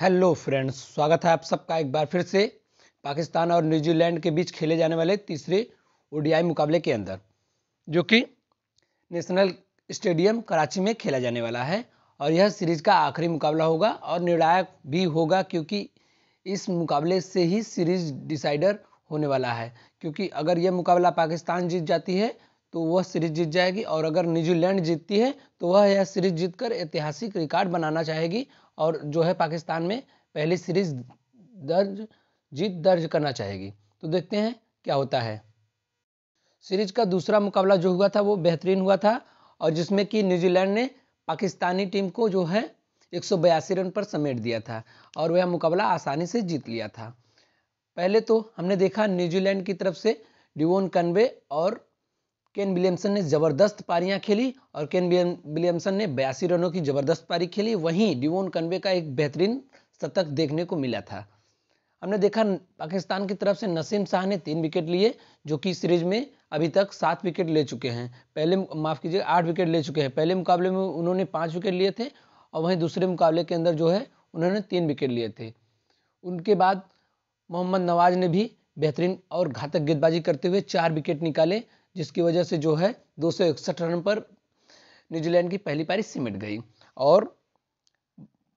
hello friends स्वागत है आप सबका एक बार फिर से पाकिस्तान और न्यूजीलैंड के बीच खेले जाने वाले तीसरे ओडीआई मुकाबले के अंदर जो कि नेशनल स्टेडियम कराची में खेला जाने वाला है और यह सीरीज का आखिरी मुकाबला होगा और निर्णायक भी होगा क्योंकि इस मुकाबले से ही सीरीज डिसाइडर होने वाला है क्योंकि अगर यह मुकाबला पाकिस्तान जीत जाती है तो वह सीरीज जीत जाएगी और अगर न्यूजीलैंड जीतती है तो वह यह सीरीज जीतकर ऐतिहासिक रिकॉर्ड बनाना चाहेगी और जो है पाकिस्तान में पहली सीरीज दर्ज जीत दर्ज करना चाहेगी तो देखते हैं क्या होता है सीरीज का दूसरा मुकाबला जो हुआ था वो बेहतरीन हुआ था और जिसमें कि न्यूजीलैंड ने पाकिस्तानी टीम को जो है एक रन पर समेट दिया था और वह मुकाबला आसानी से जीत लिया था पहले तो हमने देखा न्यूजीलैंड की तरफ से डिवोन कन्वे और केन विलियमसन ने जबरदस्त पारियां खेली और केन विलियमसन ने बयासी रनों की जबरदस्त पारी खेली वहीं डिवोन कन्वे का एक बेहतरीन शतक देखने को मिला था हमने देखा पाकिस्तान की तरफ से नसीम शाह ने तीन विकेट लिए जो कि सीरीज में अभी तक सात विकेट ले चुके हैं पहले माफ़ कीजिए आठ विकेट ले चुके हैं पहले मुकाबले में उन्होंने पाँच विकेट लिए थे और वहीं दूसरे मुकाबले के अंदर जो है उन्होंने तीन विकेट लिए थे उनके बाद मोहम्मद नवाज ने भी बेहतरीन और घातक गेंदबाजी करते हुए चार विकेट निकाले जिसकी वजह से जो है दो रन पर न्यूजीलैंड की पहली पारी सिमट गई और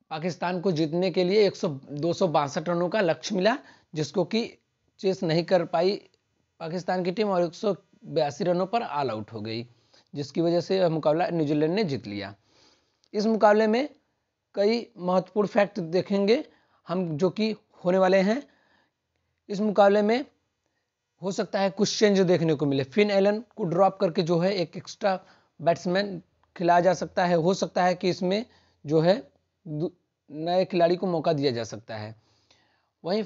पाकिस्तान को जीतने के लिए एक सौ रनों का लक्ष्य मिला जिसको कि चेस नहीं कर पाई पाकिस्तान की टीम और एक रनों पर ऑल आउट हो गई जिसकी वजह से यह मुकाबला न्यूजीलैंड ने जीत लिया इस मुकाबले में कई महत्वपूर्ण फैक्ट देखेंगे हम जो कि होने वाले हैं इस मुकाबले में हो सकता है कुछ चेंज देखने को मिले फिन एलन को ड्रॉप करके जो है एक एक्स्ट्रा बैट्समैन खिलाया जा सकता है हो सकता है कि इसमें जो है नए खिलाड़ी को मौका दिया जा सकता है वहीं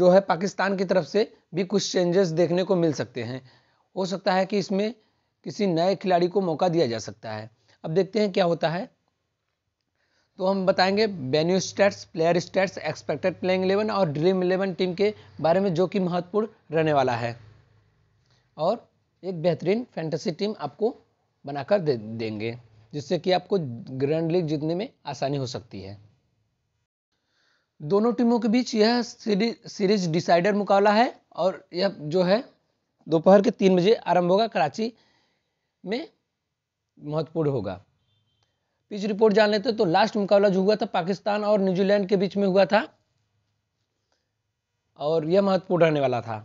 जो है पाकिस्तान की तरफ से भी कुछ चेंजेस देखने को मिल सकते हैं हो सकता है कि इसमें किसी नए खिलाड़ी को मौका दिया जा सकता है अब देखते हैं क्या होता है तो हम बताएंगे venue stats player stats expected playing eleven और ड्रीम इलेवन टीम के बारे में जो कि महत्वपूर्ण रहने वाला है और एक बेहतरीन फैंटेसी टीम आपको बनाकर दे देंगे जिससे कि आपको ग्रैंड लीग जीतने में आसानी हो सकती है दोनों टीमों के बीच यह सीरीज डिसाइडर मुकाबला है और यह जो है दोपहर के तीन बजे आरंभ होगा कराची में महत्वपूर्ण होगा पिच रिपोर्ट जान लेते तो लास्ट मुकाबला जो हुआ था पाकिस्तान और न्यूजीलैंड के बीच में हुआ था और यह महत्वपूर्ण रहने वाला था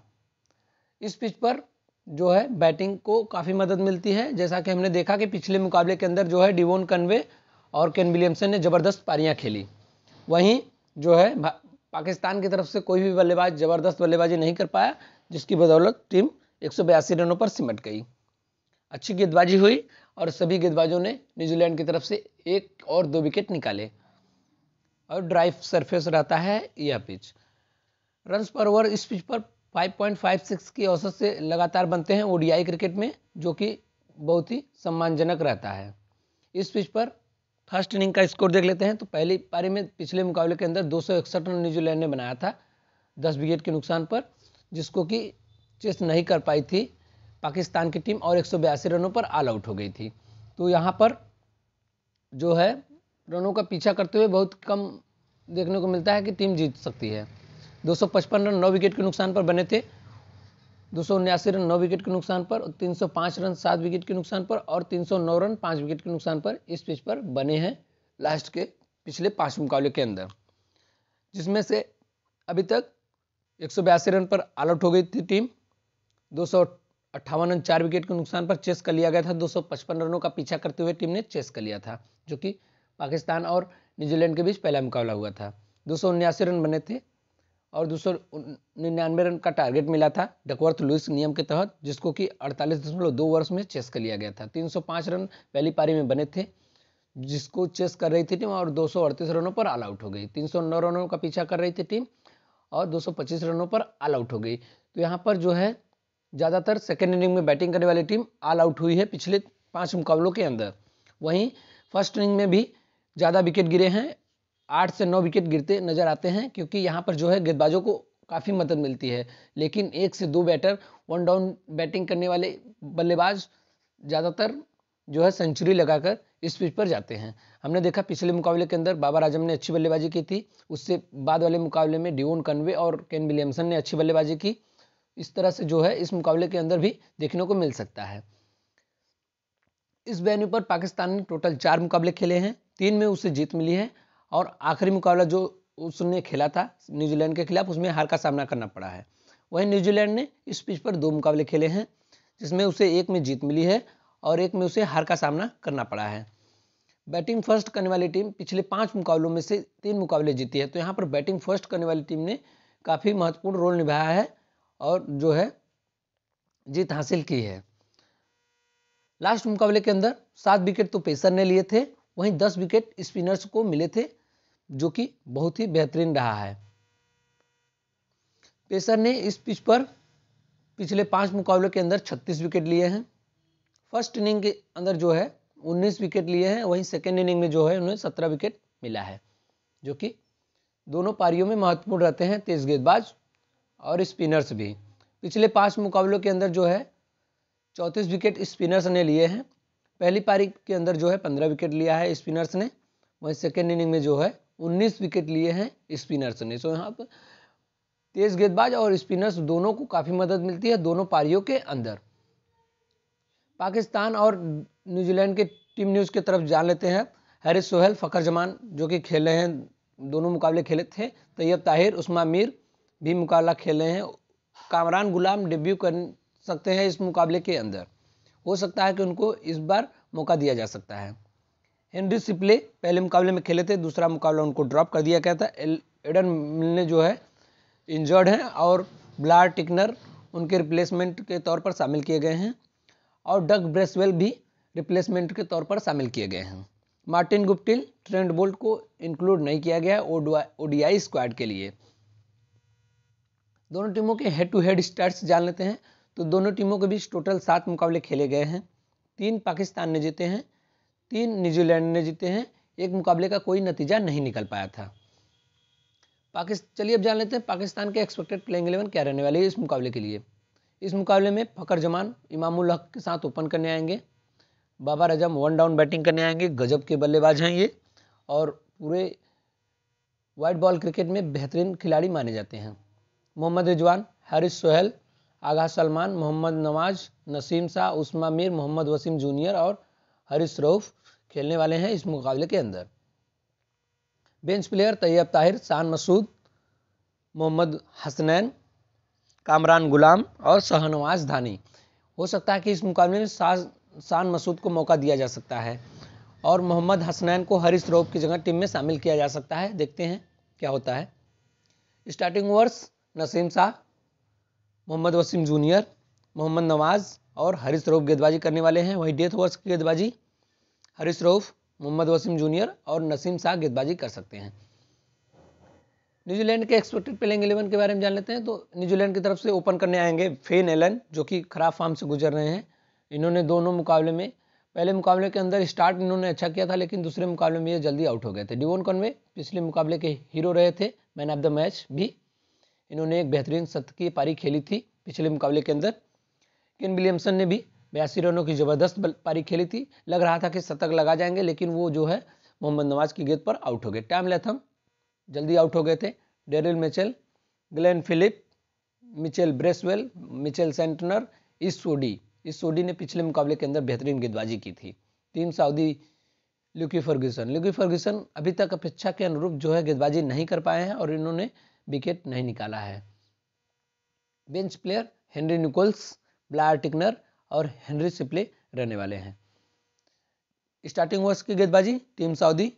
इस पिच पर जो है बैटिंग को काफ़ी मदद मिलती है जैसा कि हमने देखा कि पिछले मुकाबले के अंदर जो है डिवोन कन्वे और केन विलियमसन ने ज़बरदस्त पारियां खेली वहीं जो है पाकिस्तान की तरफ से कोई भी बल्लेबाज ज़बरदस्त बल्लेबाजी नहीं कर पाया जिसकी बदौलत टीम एक रनों पर सिमट गई अच्छी गेंदबाजी हुई और सभी गेंदबाजों ने न्यूजीलैंड की तरफ से एक और दो विकेट निकाले और ड्राइव सरफेस रहता है यह पिच रन्स पर ओवर इस पिच पर 5.56 की औसत से लगातार बनते हैं ओडीआई क्रिकेट में जो कि बहुत ही सम्मानजनक रहता है इस पिच पर फर्स्ट इनिंग का स्कोर देख लेते हैं तो पहली पारी में पिछले मुकाबले के अंदर दो रन न्यूजीलैंड ने बनाया था दस विकेट के नुकसान पर जिसको कि चेस नहीं कर पाई थी पाकिस्तान की टीम और एक रनों पर ऑल आउट हो गई थी तो यहाँ पर जो है रनों का पीछा करते हुए बहुत कम देखने को मिलता है कि टीम जीत सकती है 255 रन 9 विकेट के नुकसान पर बने थे दो रन नौ विकेट के नुकसान पर 305 रन 7 विकेट के नुकसान पर और 309 रन 5 विकेट के नुकसान पर इस पिच पर बने हैं लास्ट के पिछले पांच मुकाबले के अंदर जिसमें से अभी तक एक रन पर ऑल आउट हो गई थी टीम दो अट्ठावन रन चार विकेट के नुकसान पर चेस कर लिया गया था 255 रनों का पीछा करते हुए टीम ने चेस कर लिया था जो कि पाकिस्तान और न्यूजीलैंड के बीच पहला मुकाबला हुआ था दो रन बने थे और दो रन का टारगेट मिला था डकवर्थ लुइस नियम के तहत जिसको कि अड़तालीस वर्ष में चेस कर लिया गया था तीन रन पहली पारी में बने थे जिसको चेस कर रही थी टीम और दो रनों पर ऑल आउट हो गई 309 रनों का पीछा कर रही थी टीम और 225 रनों पर ऑल आउट हो गई तो यहाँ पर जो है ज़्यादातर सेकेंड इनिंग में बैटिंग करने वाली टीम ऑल आउट हुई है पिछले पाँच मुकाबलों के अंदर वहीं फर्स्ट इनिंग में भी ज़्यादा विकेट गिरे हैं आठ से नौ विकेट गिरते नज़र आते हैं क्योंकि यहाँ पर जो है गेंदबाजों को काफ़ी मदद मिलती है लेकिन एक से दो बैटर वन डाउन बैटिंग करने वाले बल्लेबाज ज़्यादातर जो है सेंचुरी लगाकर इस पिच पर जाते हैं हमने देखा पिछले मुकाबले के अंदर बाबर आजम ने अच्छी बल्लेबाजी की थी उससे बाद वाले मुकाबले में डिओन कन्वे और केन विलियमसन ने अच्छी बल्लेबाजी की इस तरह से जो है इस मुकाबले के अंदर भी देखने को मिल सकता है इस वेन्यू पर पाकिस्तान ने टोटल चार मुकाबले खेले हैं तीन में उसे जीत मिली है और आखिरी मुकाबला जो उसने खेला था न्यूजीलैंड के खिलाफ उसमें हार का सामना करना पड़ा है वहीं न्यूजीलैंड ने इस पिच पर दो मुकाबले खेले हैं जिसमें उसे एक में जीत मिली है और एक में उसे हार का सामना करना पड़ा है बैटिंग फर्स्ट करने वाली टीम पिछले पाँच मुकाबलों में से तीन मुकाबले जीती है तो यहाँ पर बैटिंग फर्स्ट करने वाली टीम ने काफ़ी महत्वपूर्ण रोल निभाया है और जो है जीत हासिल की है लास्ट मुकाबले के अंदर सात विकेट तो पेसर ने लिए थे वहीं दस विकेट स्पिनर्स को मिले थे जो कि बहुत ही बेहतरीन रहा है पेसर ने इस पिच पर पिछले पांच मुकाबले के अंदर 36 विकेट लिए हैं फर्स्ट इनिंग के अंदर जो है 19 विकेट लिए हैं वहीं सेकेंड इनिंग में जो है उन्हें 17 विकेट मिला है जो कि दोनों पारियों में महत्वपूर्ण रहते हैं तेज गेंदबाज और स्पिनर्स भी पिछले पांच मुकाबलों के अंदर जो है चौंतीस विकेट स्पिनर्स ने लिए हैं पहली पारी के अंदर जो है पंद्रह विकेट लिया है स्पिनर्स ने वहीं सेकेंड इनिंग में जो है उन्नीस विकेट लिए हैं स्पिनर्स ने सो यहाँ पर तेज गेंदबाज और स्पिनर्स दोनों को काफ़ी मदद मिलती है दोनों पारियों के अंदर पाकिस्तान और न्यूजीलैंड के टीम न्यूज़ की तरफ जान लेते हैं हैरिस सोहेल फ़खर जमान जो कि खेले हैं दोनों मुकाबले खेले थे तैयब ताहिर उस्मा मीर भी मुकाबला खेले हैं कामरान गुलाम डेब्यू कर सकते हैं इस मुकाबले के अंदर हो सकता है कि उनको इस बार मौका दिया जा सकता है हेनरी सिप्ले पहले मुकाबले में खेले थे दूसरा मुकाबला उनको ड्रॉप कर दिया गया था एडन मिलने जो है इंजर्ड हैं और ब्लार टिकनर उनके रिप्लेसमेंट के तौर पर शामिल किए गए हैं और डग ब्रेसवेल भी रिप्लेसमेंट के तौर पर शामिल किए गए हैं मार्टिन गुप्टिल ट्रेंड बोल्ट को इंक्लूड नहीं किया गया है ओडीआई स्क्वाड के लिए दोनों टीमों के हेड टू हेड स्टार्ट जान लेते हैं तो दोनों टीमों के बीच टोटल सात मुकाबले खेले गए हैं तीन पाकिस्तान ने जीते हैं तीन न्यूजीलैंड ने जीते हैं एक मुकाबले का कोई नतीजा नहीं निकल पाया था पाकिस्तान चलिए अब जान लेते हैं पाकिस्तान के एक्सपेक्टेड प्लेइंग एलेवन क्या रहने वाले हैं इस मुकाबले के लिए इस मुकाबले में फ़कर जमान इमामुल हक के साथ ओपन करने आएंगे बाबर अजम वन डाउन बैटिंग करने आएंगे गजब के बल्लेबाज हैं ये और पूरे वाइट बॉल क्रिकेट में बेहतरीन खिलाड़ी माने जाते हैं मोहम्मद रिजवान हरीश सोहेल आगा सलमान मोहम्मद नवाज नसीम शाह उस्मा मीर मोहम्मद वसीम जूनियर और हरीश रऊफ खेलने वाले हैं इस मुकाबले के अंदर बेंच प्लेयर तैयब ताहिर शान मसूद मोहम्मद हसनैन कामरान गुलाम और शाहनवाज धानी हो सकता है कि इस मुकाबले में शान मसूद को मौका दिया जा सकता है और मोहम्मद हसनैन को हरीश रऊफ की जगह टीम में शामिल किया जा सकता है देखते हैं क्या होता है स्टार्टिंग वर्ष नसीम शाह मोहम्मद वसीम जूनियर मोहम्मद नवाज़ और हरीश रऊफ गेंदबाजी करने वाले हैं वहीं डेथ ओवर्स की गेंदबाजी हरीश रऊफ मोहम्मद वसीम जूनियर और नसीम शाह गेंदबाजी कर सकते हैं न्यूजीलैंड के एक्सपेक्टेड प्लेइंग इलेवन के बारे में जान लेते हैं तो न्यूजीलैंड की तरफ से ओपन करने आएंगे फेन एलन जो कि खराब फार्म से गुजर रहे हैं इन्होंने दोनों मुकाबले में पहले मुकाबले के अंदर स्टार्ट इन्होंने अच्छा किया था लेकिन दूसरे मुकाबले में ये जल्दी आउट हो गए थे डिवोन कॉन्वे पिछले मुकाबले के हीरो रहे थे मैन ऑफ द मैच भी इन्होंने एक बेहतरीन सतह की पारी खेली थी पिछले मुकाबले के अंदर किन विलियमसन ने भी बयासी रनों की ज़बरदस्त पारी खेली थी लग रहा था कि शतक लगा जाएंगे लेकिन वो जो है मोहम्मद नवाज की गेंद पर आउट हो गए टैम लेथम जल्दी आउट हो गए थे Daryl Mitchell Glenn Philip Mitchell Bracewell Mitchell Santner इसोडी इसोडी ने पिछले मुकाबले के अंदर बेहतरीन गेंदबाजी की थी टीम सऊदी लुकी फर्ग्यूसन लुकी फर्ग्यूसन अभी तक अपेक्षा के अनुरूप जो है गेंदबाजी नहीं कर पाए हैं और इन्होंने विकेट नहीं निकाला है bench player Henry Nicholls Blair Tickner और हेनरी सिप्ले रहने वाले हैं स्टार्टिंग वर्ष की गेंदबाजी Tim Southee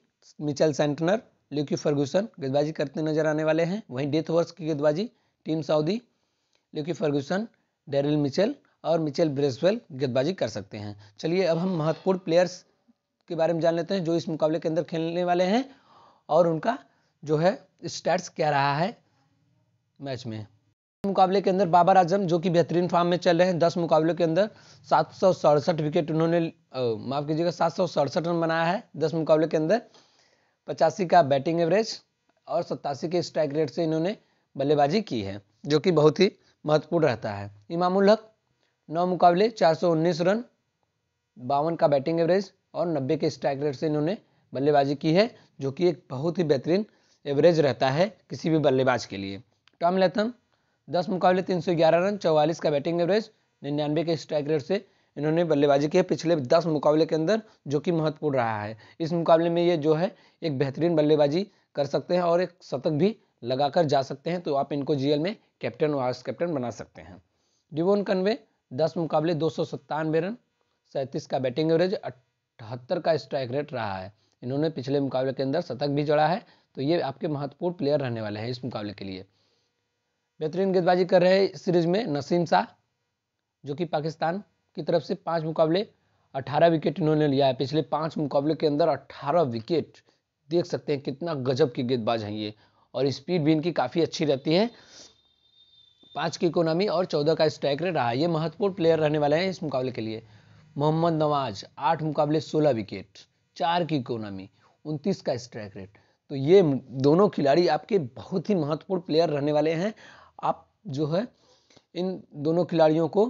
Mitchell Santner Lockie Ferguson गेंदबाजी करते नजर आने वाले हैं वहीं डेथ वर्ष की गेंदबाजी Tim Southee Lockie Ferguson Daryl Mitchell और मिचेल ब्रेसवेल गेंदबाजी कर सकते हैं चलिए अब हम महत्वपूर्ण प्लेयर्स के बारे में जान लेते हैं जो इस मुकाबले के अंदर खेलने वाले हैं और उनका जो है स्टैट्स क्या रहा है मैच में मुकाबले के अंदर बाबर आजम जो कि बेहतरीन फॉर्म में चल रहे हैं दस मुकाबले के अंदर सात सौ सड़सठ विकेट उन्होंने माफ कीजिएगा सात सौ सड़सठ रन बनाया है दस मुकाबले के अंदर पचासी का बैटिंग एवरेज और सत्तासी के स्ट्राइक रेट से इन्होंने बल्लेबाजी की है जो कि बहुत ही महत्वपूर्ण रहता है इमामुल हक नौ मुकाबले चार रन बावन का बैटिंग एवरेज और 90 के स्ट्राइक रेट से इन्होंने बल्लेबाजी की है जो कि एक बहुत ही बेहतरीन एवरेज रहता है किसी भी बल्लेबाज के लिए टॉम लेथम दस मुकाबले तीन सौ ग्यारह रन चौवालीस का बैटिंग एवरेज निन्यानवे के स्ट्राइक रेट से इन्होंने बल्लेबाजी की है पिछले दस मुकाबले के अंदर जो कि महत्वपूर्ण रहा है इस मुकाबले में ये जो है एक बेहतरीन बल्लेबाजी कर सकते हैं और एक शतक भी लगाकर जा सकते हैं तो आप इनको जीएल में कैप्टन वाइस कैप्टन बना सकते हैं डिवोन कन्वे दस मुकाबले दो सौ सत्तानवे रन सैंतीस का बैटिंग एवरेज अठहत्तर का स्ट्राइक रेट रहा है इन्होंने पिछले मुकाबले के अंदर शतक भी जड़ा है तो ये आपके महत्वपूर्ण प्लेयर रहने वाले हैं इस मुकाबले के लिए बेहतरीन गेंदबाजी कर रहे इस सीरीज में नसीम शाह जो कि पाकिस्तान की तरफ से पांच मुकाबले अठारह विकेट इन्होंने लिया है पिछले पांच मुकाबले के अंदर अठारह विकेट देख सकते हैं कितना गजब की गेंदबाज हैं ये और स्पीड भी इनकी काफ़ी अच्छी रहती है पाँच की इकोनॉमी और चौदह का स्ट्राइक रेट रहा ये महत्वपूर्ण प्लेयर रहने वाले हैं इस मुकाबले के लिए मोहम्मद नवाज आठ मुकाबले सोलह विकेट चार की इकोनॉमी उनतीस का स्ट्राइक रेट तो ये दोनों खिलाड़ी आपके बहुत ही महत्वपूर्ण प्लेयर रहने वाले हैं आप जो है इन दोनों खिलाड़ियों को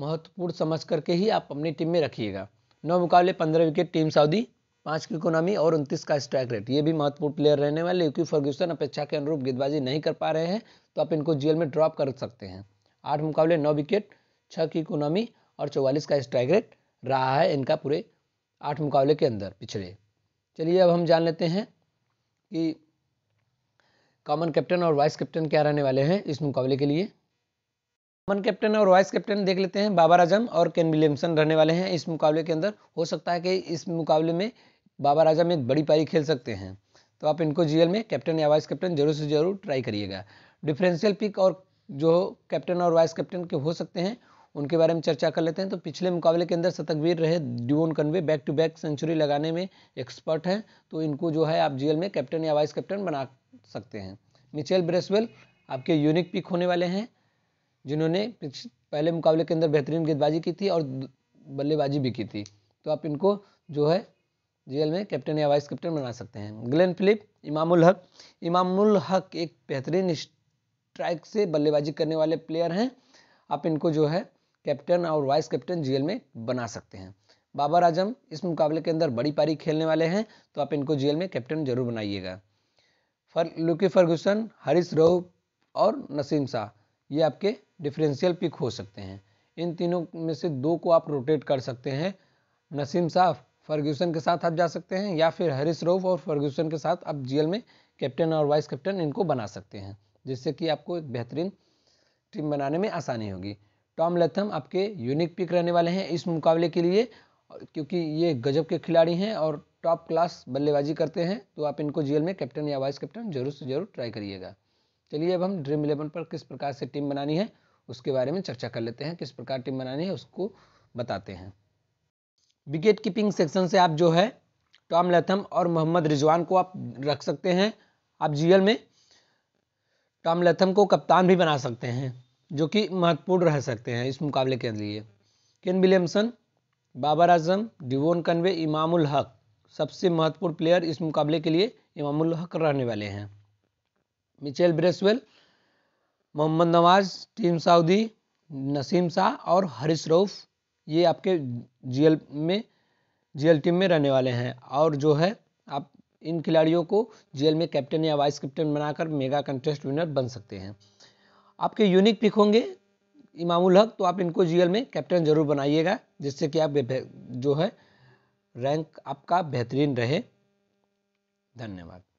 महत्वपूर्ण समझ करके ही आप अपनी टीम में रखिएगा नौ मुकाबले पंद्रह विकेट टीम सऊदी पाँच की इकोनॉमी और उनतीस का स्ट्राइक रेट ये भी महत्वपूर्ण प्लेयर रहने वाले क्योंकि फर्ग्यूसन अपेक्षा के अनुरूप गेंदबाजी नहीं कर पा रहे हैं तो आप इनको जेल में ड्रॉप कर सकते हैं आठ मुकाबले नौ विकेट छः की इकोनॉमी और चौवालीस का स्ट्राइक रेट रहा है इनका पूरे आठ मुकाबले के अंदर पिछले चलिए अब हम जान लेते हैं कि कॉमन कैप्टन और वाइस कैप्टन क्या रहने वाले हैं इस मुकाबले के लिए कॉमन कैप्टन और वाइस कैप्टन देख लेते हैं बाबर आजम और केन विलियमसन रहने वाले हैं इस मुकाबले के अंदर हो सकता है कि इस मुकाबले में बाबर आजम एक बड़ी पारी खेल सकते हैं तो आप इनको जीएल में कैप्टन या वाइस कैप्टन जरूर से जरूर ट्राई करिएगा डिफरेंशियल पिक और जो कैप्टन और वाइस कैप्टन के हो सकते हैं उनके बारे में चर्चा कर लेते हैं तो पिछले मुकाबले के अंदर शतकवीर रहे Devon Conway back to back century लगाने में एक्सपर्ट हैं तो इनको जो है आप जीएल में कैप्टन या वाइस कैप्टन बना सकते हैं मिचेल ब्रेसवेल आपके यूनिक पिक होने वाले हैं जिन्होंने पहले मुकाबले के अंदर बेहतरीन गेंदबाजी की थी और बल्लेबाजी भी की थी तो आप इनको जो है जेल में कैप्टन या वाइस कैप्टन बना सकते हैं ग्लेन फिलिप इमामुल हक इमामुल हक एक बेहतरीन स्ट्राइक से बल्लेबाजी करने वाले प्लेयर हैं आप इनको जो है कैप्टन और वाइस कैप्टन जीएल में बना सकते हैं बाबर आजम इस मुकाबले के अंदर बड़ी पारी खेलने वाले हैं तो आप इनको जीएल में कैप्टन जरूर बनाइएगा फर लुकी फर्गूसन हरीश रोह और नसीम शाह ये आपके डिफरेंशियल पिक हो सकते हैं इन तीनों में से दो को आप रोटेट कर सकते हैं नसीम शाह फर्ग्यूसन के साथ आप जा सकते हैं या फिर हरीश रोफ और फर्ग्यूसन के साथ आप जीएल में कैप्टन और वाइस कैप्टन इनको बना सकते हैं जिससे कि आपको एक बेहतरीन टीम बनाने में आसानी होगी टॉम लेथम आपके यूनिक पिक रहने वाले हैं इस मुकाबले के लिए क्योंकि ये गजब के खिलाड़ी हैं और टॉप क्लास बल्लेबाजी करते हैं तो आप इनको जीएल में कैप्टन या वाइस कैप्टन जरूर से जरूर ट्राई करिएगा चलिए अब हम ड्रीम इलेवन पर किस प्रकार से टीम बनानी है उसके बारे में चर्चा कर लेते हैं किस प्रकार टीम बनानी है उसको बताते हैं विकेट कीपिंग सेक्शन से आप जो है टॉम लेथम और मोहम्मद रिजवान को आप रख सकते हैं आप जीएल में टॉम लेथम को कप्तान भी बना सकते हैं जो कि महत्वपूर्ण रह सकते हैं इस मुकाबले के लिए Kane Williamson Babar Azam Devon Conway Imamul Haq सबसे महत्वपूर्ण प्लेयर इस मुकाबले के लिए इमामुल हक रहने वाले हैं Mitchell Bracewell Mohammad Nawaz Tim Southee Naseem Shah और हरीश रऊफ ये आपके जीएल में जीएल टीम में रहने वाले हैं और जो है आप इन खिलाड़ियों को जीएल में कैप्टन या वाइस कैप्टन बनाकर मेगा कंटेस्ट विनर बन सकते हैं आपके यूनिक पिक होंगे इमामुल हक तो आप इनको जीएल में कैप्टन जरूर बनाइएगा जिससे कि आप जो है रैंक आपका बेहतरीन रहे धन्यवाद